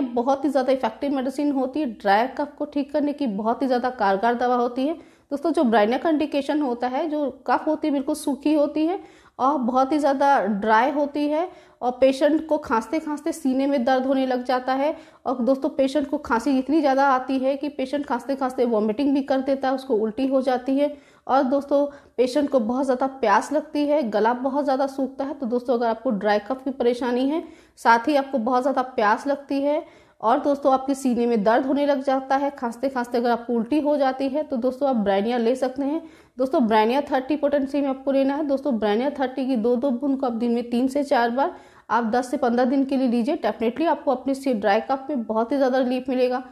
बहुत ही ज़्यादा effective medicine होती है ड्राई कफ को ठीक करने की बहुत ही ज़्यादा कारगर दवा होती है दोस्तों जो ब्राइनक का इंडिकेशन होता है जो कफ होती है बिल्कुल सूखी होती है और बहुत ही ज़्यादा ड्राई होती है और पेशेंट को खांसते खांसते सीने में दर्द होने लग जाता है और दोस्तों पेशेंट को खांसी इतनी ज़्यादा आती है कि पेशेंट खांसते खांसते वॉमिटिंग भी कर देता है उसको उल्टी हो जाती है और दोस्तों पेशेंट को बहुत ज़्यादा प्यास लगती है गला बहुत ज़्यादा सूखता है तो दोस्तों अगर आपको ड्राई कफ की परेशानी है साथ ही आपको बहुत ज़्यादा प्यास लगती है और दोस्तों आपके सीने में दर्द होने लग जाता है खांसते खांसते अगर आपको उल्टी हो जाती है तो दोस्तों आप ब्रैनिया ले सकते हैं दोस्तों ब्रैनिया थर्टी पोटेंसी में आपको लेना है दोस्तों ब्रैनिया थर्टी की दो दो बूंद को आप दिन में तीन से चार बार आप दस से पंद्रह दिन के लिए लीजिए डेफिनेटली आपको अपने सिर ड्राई कफ में बहुत ही ज़्यादा रिलीफ मिलेगा